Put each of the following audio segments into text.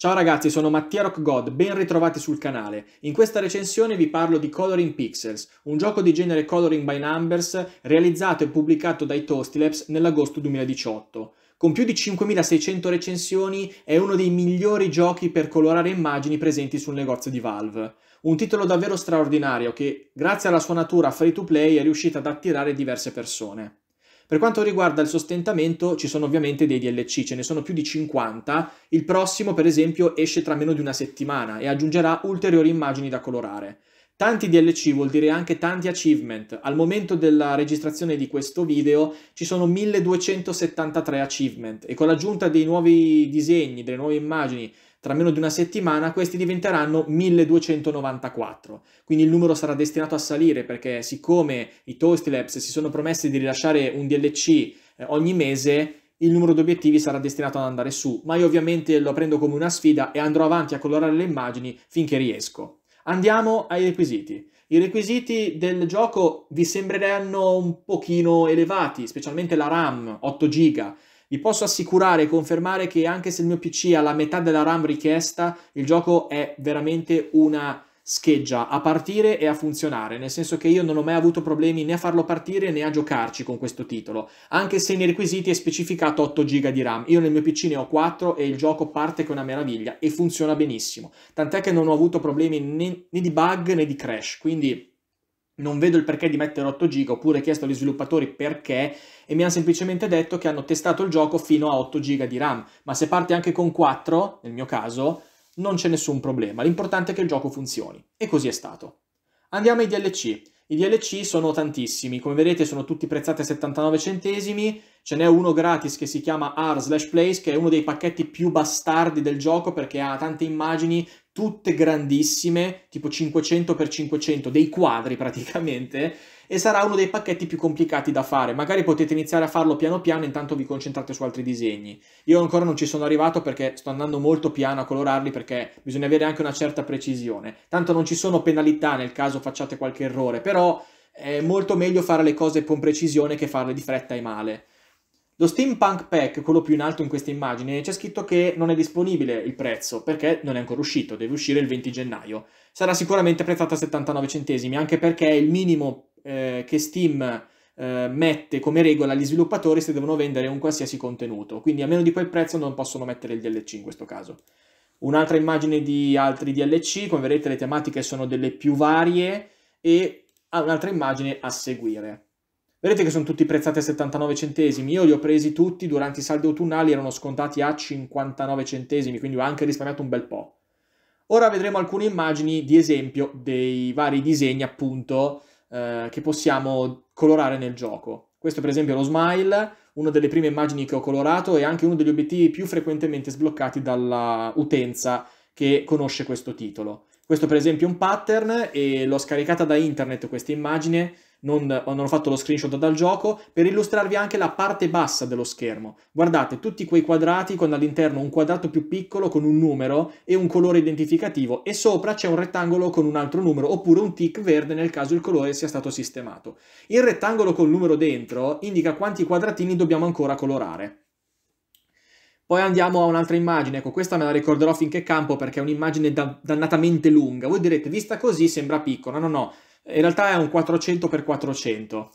Ciao ragazzi, sono Mattia Rock God, ben ritrovati sul canale. In questa recensione vi parlo di Coloring Pixels, un gioco di genere coloring by numbers realizzato e pubblicato dai Toasty Labs nell'agosto 2018. Con più di 5600 recensioni è uno dei migliori giochi per colorare immagini presenti sul negozio di Valve. Un titolo davvero straordinario che, grazie alla sua natura free to play, è riuscito ad attirare diverse persone. Per quanto riguarda il sostentamento ci sono ovviamente dei DLC, ce ne sono più di 50, il prossimo per esempio esce tra meno di una settimana e aggiungerà ulteriori immagini da colorare. Tanti DLC vuol dire anche tanti achievement. Al momento della registrazione di questo video ci sono 1273 achievement e con l'aggiunta dei nuovi disegni, delle nuove immagini tra meno di una settimana questi diventeranno 1294. Quindi il numero sarà destinato a salire perché siccome i Toasty Labs si sono promessi di rilasciare un DLC eh, ogni mese, il numero di obiettivi sarà destinato ad andare su, ma io ovviamente lo prendo come una sfida e andrò avanti a colorare le immagini finché riesco. Andiamo ai requisiti. I requisiti del gioco vi sembreranno un pochino elevati, specialmente la RAM 8 GB, vi posso assicurare e confermare che anche se il mio PC ha la metà della RAM richiesta, il gioco è veramente una scheggia a partire e a funzionare, nel senso che io non ho mai avuto problemi né a farlo partire né a giocarci con questo titolo, anche se nei requisiti è specificato 8 GB di RAM. Io nel mio PC ne ho 4 e il gioco parte che è una meraviglia e funziona benissimo, tant'è che non ho avuto problemi né, né di bug né di crash, quindi non vedo il perché di mettere 8 giga, oppure chiesto agli sviluppatori perché e mi hanno semplicemente detto che hanno testato il gioco fino a 8 giga di RAM, ma se parte anche con 4, nel mio caso, non c'è nessun problema, l'importante è che il gioco funzioni e così è stato. Andiamo ai DLC. I DLC sono tantissimi, come vedete sono tutti prezzati a 79 centesimi, ce n'è uno gratis che si chiama R slash Place che è uno dei pacchetti più bastardi del gioco perché ha tante immagini tutte grandissime, tipo 500x500, dei quadri praticamente, e sarà uno dei pacchetti più complicati da fare. Magari potete iniziare a farlo piano piano, intanto vi concentrate su altri disegni. Io ancora non ci sono arrivato perché sto andando molto piano a colorarli perché bisogna avere anche una certa precisione. Tanto non ci sono penalità nel caso facciate qualche errore, però è molto meglio fare le cose con precisione che farle di fretta e male. Lo Steampunk Pack, quello più in alto in questa immagine, c'è scritto che non è disponibile il prezzo perché non è ancora uscito, deve uscire il 20 gennaio. Sarà sicuramente prezzato a 79 centesimi, anche perché è il minimo eh, che Steam eh, mette come regola agli sviluppatori se devono vendere un qualsiasi contenuto. Quindi a meno di quel prezzo non possono mettere il DLC in questo caso. Un'altra immagine di altri DLC, come vedete le tematiche sono delle più varie e un'altra immagine a seguire. Vedete che sono tutti prezzati a 79 centesimi, io li ho presi tutti durante i saldi autunnali, erano scontati a 59 centesimi, quindi ho anche risparmiato un bel po'. Ora vedremo alcune immagini di esempio dei vari disegni appunto eh, che possiamo colorare nel gioco. Questo per esempio è lo smile, una delle prime immagini che ho colorato e anche uno degli obiettivi più frequentemente sbloccati dalla utenza che conosce questo titolo. Questo per esempio è un pattern e l'ho scaricata da internet questa immagine non, non ho fatto lo screenshot dal gioco, per illustrarvi anche la parte bassa dello schermo. Guardate tutti quei quadrati con all'interno un quadrato più piccolo con un numero e un colore identificativo e sopra c'è un rettangolo con un altro numero oppure un tick verde nel caso il colore sia stato sistemato. Il rettangolo col numero dentro indica quanti quadratini dobbiamo ancora colorare. Poi andiamo a un'altra immagine, ecco questa me la ricorderò finché campo perché è un'immagine da dannatamente lunga. Voi direte, vista così sembra piccola, no no no, in realtà è un 400x400.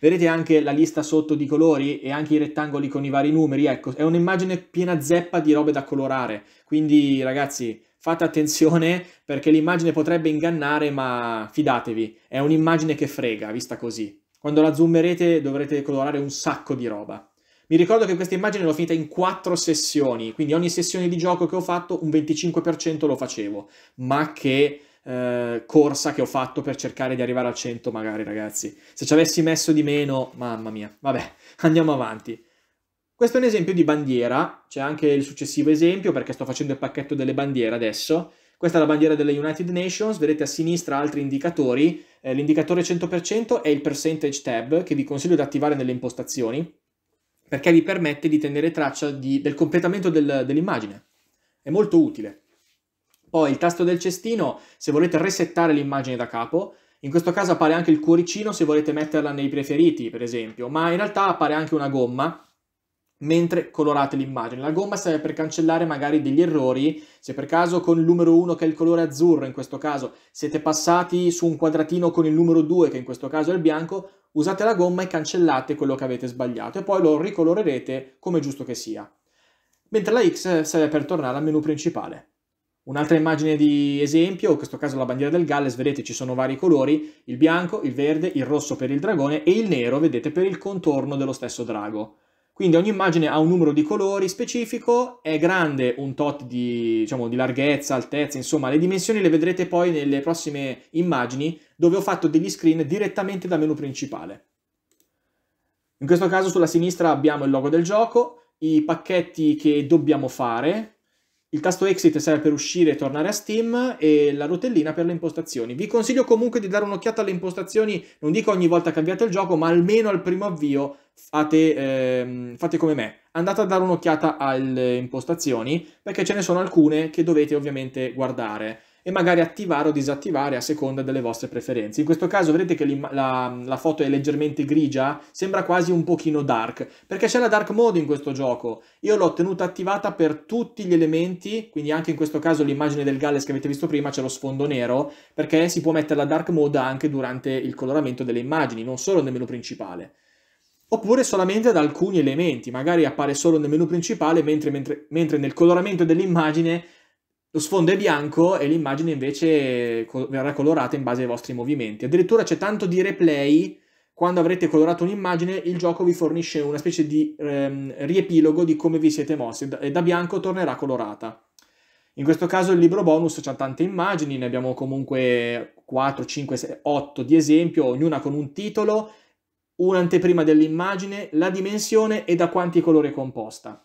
Vedete anche la lista sotto di colori e anche i rettangoli con i vari numeri. Ecco, è un'immagine piena zeppa di robe da colorare. Quindi, ragazzi, fate attenzione perché l'immagine potrebbe ingannare, ma fidatevi, è un'immagine che frega, vista così. Quando la zoomerete dovrete colorare un sacco di roba. Mi ricordo che questa immagine l'ho finita in quattro sessioni, quindi ogni sessione di gioco che ho fatto un 25% lo facevo. Ma che eh, corsa che ho fatto per cercare di arrivare al 100 magari ragazzi. Se ci avessi messo di meno, mamma mia, vabbè, andiamo avanti. Questo è un esempio di bandiera, c'è anche il successivo esempio perché sto facendo il pacchetto delle bandiere adesso. Questa è la bandiera delle United Nations, vedete a sinistra altri indicatori, eh, l'indicatore 100% è il percentage tab che vi consiglio di attivare nelle impostazioni perché vi permette di tenere traccia di, del completamento del, dell'immagine. È molto utile. Poi il tasto del cestino se volete resettare l'immagine da capo, in questo caso appare anche il cuoricino se volete metterla nei preferiti per esempio, ma in realtà appare anche una gomma mentre colorate l'immagine. La gomma serve per cancellare magari degli errori, se per caso con il numero 1 che è il colore azzurro in questo caso siete passati su un quadratino con il numero 2 che in questo caso è il bianco, usate la gomma e cancellate quello che avete sbagliato e poi lo ricolorerete come giusto che sia. Mentre la X serve per tornare al menu principale. Un'altra immagine di esempio, in questo caso la bandiera del Galles, vedete ci sono vari colori, il bianco, il verde, il rosso per il dragone e il nero, vedete, per il contorno dello stesso drago. Quindi ogni immagine ha un numero di colori specifico, è grande un tot di, diciamo, di, larghezza, altezza, insomma le dimensioni le vedrete poi nelle prossime immagini dove ho fatto degli screen direttamente dal menu principale. In questo caso sulla sinistra abbiamo il logo del gioco, i pacchetti che dobbiamo fare, il tasto exit serve per uscire e tornare a Steam e la rotellina per le impostazioni. Vi consiglio comunque di dare un'occhiata alle impostazioni, non dico ogni volta cambiate il gioco, ma almeno al primo avvio fate, ehm, fate come me. Andate a dare un'occhiata alle impostazioni perché ce ne sono alcune che dovete ovviamente guardare e magari attivare o disattivare a seconda delle vostre preferenze. In questo caso vedete che la, la, foto è leggermente grigia, sembra quasi un pochino dark, perché c'è la dark mode in questo gioco. Io l'ho tenuta attivata per tutti gli elementi, quindi anche in questo caso l'immagine del Galles che avete visto prima c'è lo sfondo nero, perché si può mettere la dark mode anche durante il coloramento delle immagini, non solo nel menu principale oppure solamente ad alcuni elementi, magari appare solo nel menu principale, mentre, mentre, mentre nel coloramento dell'immagine lo sfondo è bianco e l'immagine invece verrà colorata in base ai vostri movimenti. Addirittura c'è tanto di replay, quando avrete colorato un'immagine il gioco vi fornisce una specie di ehm, riepilogo di come vi siete mossi e da bianco tornerà colorata. In questo caso il libro bonus ha tante immagini, ne abbiamo comunque 4, 5, 6, 8 di esempio, ognuna con un titolo, un'anteprima dell'immagine, la dimensione e da quanti colori è composta.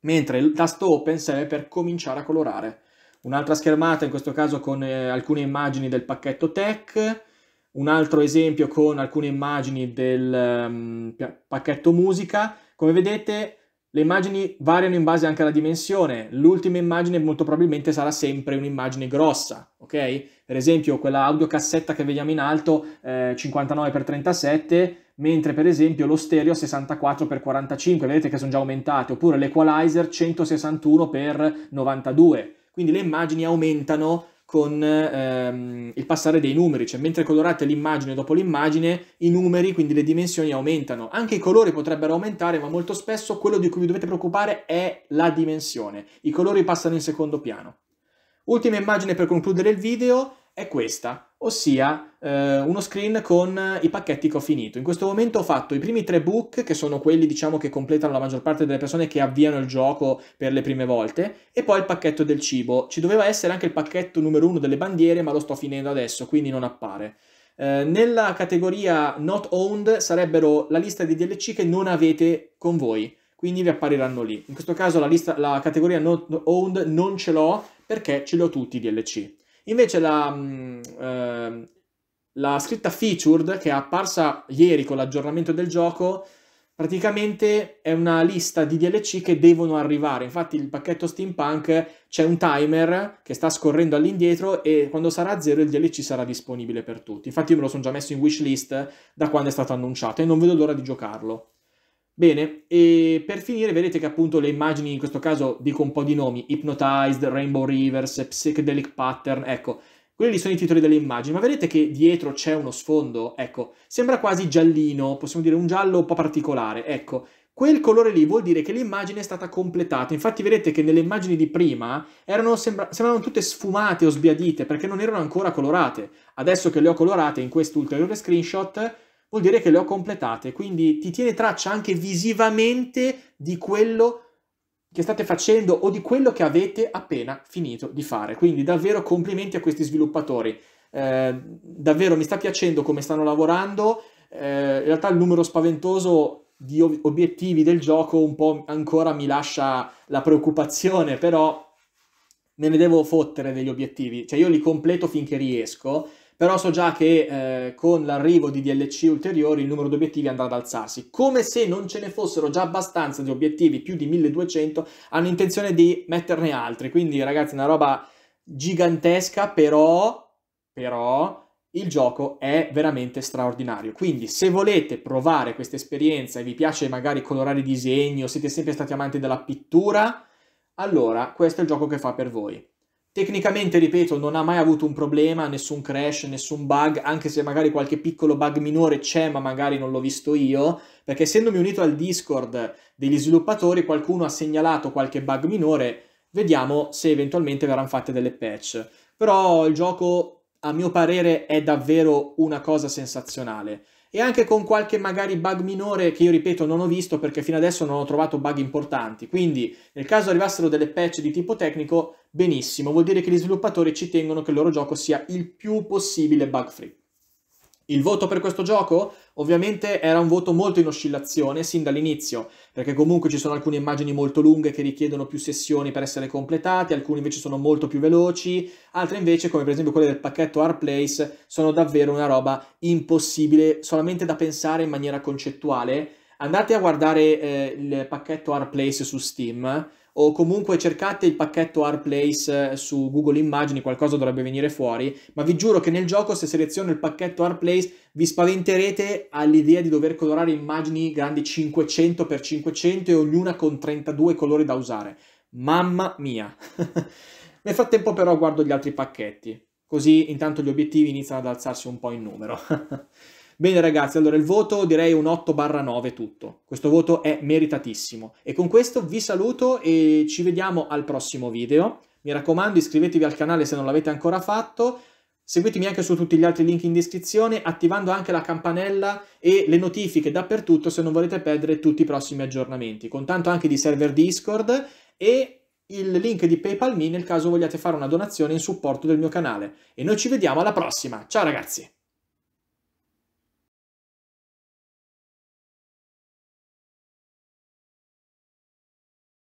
Mentre il tasto open serve per cominciare a colorare un'altra schermata in questo caso con eh, alcune immagini del pacchetto tech, un altro esempio con alcune immagini del um, pacchetto musica. Come vedete le immagini variano in base anche alla dimensione, l'ultima immagine molto probabilmente sarà sempre un'immagine grossa, ok? Per esempio quella audio cassetta che vediamo in alto eh, 59x37, mentre per esempio lo stereo 64x45, vedete che sono già aumentate, oppure l'equalizer 161x92, quindi le immagini aumentano con ehm, il passare dei numeri, cioè mentre colorate l'immagine dopo l'immagine, i numeri, quindi le dimensioni aumentano. Anche i colori potrebbero aumentare, ma molto spesso quello di cui vi dovete preoccupare è la dimensione. I colori passano in secondo piano. Ultima immagine per concludere il video, è questa, ossia eh, uno screen con eh, i pacchetti che ho finito. In questo momento ho fatto i primi tre book, che sono quelli diciamo che completano la maggior parte delle persone che avviano il gioco per le prime volte, e poi il pacchetto del cibo. Ci doveva essere anche il pacchetto numero uno delle bandiere, ma lo sto finendo adesso, quindi non appare. Eh, nella categoria Not Owned sarebbero la lista di DLC che non avete con voi, quindi vi appariranno lì. In questo caso la, lista, la categoria Not Owned non ce l'ho perché ce li ho tutti i DLC. Invece la, eh, la scritta featured che è apparsa ieri con l'aggiornamento del gioco praticamente è una lista di DLC che devono arrivare. Infatti, il pacchetto steampunk c'è un timer che sta scorrendo all'indietro e quando sarà a zero il DLC sarà disponibile per tutti. Infatti, io me lo sono già messo in wishlist da quando è stato annunciato e non vedo l'ora di giocarlo. Bene, e per finire vedete che appunto le immagini, in questo caso dico un po' di nomi, Hypnotized, Rainbow Rivers, Psychedelic Pattern, ecco, quelli sono i titoli delle immagini, ma vedete che dietro c'è uno sfondo, ecco, sembra quasi giallino, possiamo dire un giallo un po' particolare, ecco, quel colore lì vuol dire che l'immagine è stata completata, infatti vedete che nelle immagini di prima erano, sembra, sembravano tutte sfumate o sbiadite perché non erano ancora colorate, adesso che le ho colorate in questo ulteriore screenshot vuol dire che le ho completate, quindi ti tiene traccia anche visivamente di quello che state facendo o di quello che avete appena finito di fare. Quindi davvero complimenti a questi sviluppatori. Eh, davvero mi sta piacendo come stanno lavorando. Eh, in realtà il numero spaventoso di obiettivi del gioco un po' ancora mi lascia la preoccupazione, però me ne devo fottere degli obiettivi, cioè io li completo finché riesco però so già che eh, con l'arrivo di DLC ulteriori il numero di obiettivi andrà ad alzarsi. Come se non ce ne fossero già abbastanza di obiettivi, più di 1200, hanno intenzione di metterne altri, quindi ragazzi una roba gigantesca, però, però il gioco è veramente straordinario. Quindi, se volete provare questa esperienza e vi piace magari colorare i disegni o siete sempre stati amanti della pittura, allora questo è il gioco che fa per voi. Tecnicamente, ripeto, non ha mai avuto un problema, nessun crash, nessun bug, anche se magari qualche piccolo bug minore c'è, ma magari non l'ho visto io, perché essendomi unito al Discord degli sviluppatori, qualcuno ha segnalato qualche bug minore, vediamo se eventualmente verranno fatte delle patch. Però il gioco, a mio parere, è davvero una cosa sensazionale e anche con qualche magari bug minore che io ripeto non ho visto perché fino adesso non ho trovato bug importanti. Quindi nel caso arrivassero delle patch di tipo tecnico, benissimo, vuol dire che gli sviluppatori ci tengono che il loro gioco sia il più possibile bug free. Il voto per questo gioco ovviamente era un voto molto in oscillazione sin dall'inizio, perché comunque ci sono alcune immagini molto lunghe che richiedono più sessioni per essere completate, alcune invece sono molto più veloci, altre invece, come per esempio quelle del pacchetto Hard Place, sono davvero una roba impossibile solamente da pensare in maniera concettuale. Andate a guardare eh, il pacchetto Hard Place su Steam o comunque cercate il pacchetto ArtPlace eh, su Google Immagini, qualcosa dovrebbe venire fuori, ma vi giuro che nel gioco se seleziono il pacchetto ArtPlace vi spaventerete all'idea di dover colorare immagini grandi 500x500 e ognuna con 32 colori da usare. Mamma mia! nel frattempo però guardo gli altri pacchetti, così intanto gli obiettivi iniziano ad alzarsi un po' in numero. Bene ragazzi, allora il voto direi un 8-9 tutto. Questo voto è meritatissimo. E con questo vi saluto e ci vediamo al prossimo video. Mi raccomando iscrivetevi al canale se non l'avete ancora fatto. Seguitemi anche su tutti gli altri link in descrizione, attivando anche la campanella e le notifiche dappertutto se non volete perdere tutti i prossimi aggiornamenti, con tanto anche di server Discord e il link di PayPal Me nel caso vogliate fare una donazione in supporto del mio canale. E noi ci vediamo alla prossima, ciao ragazzi!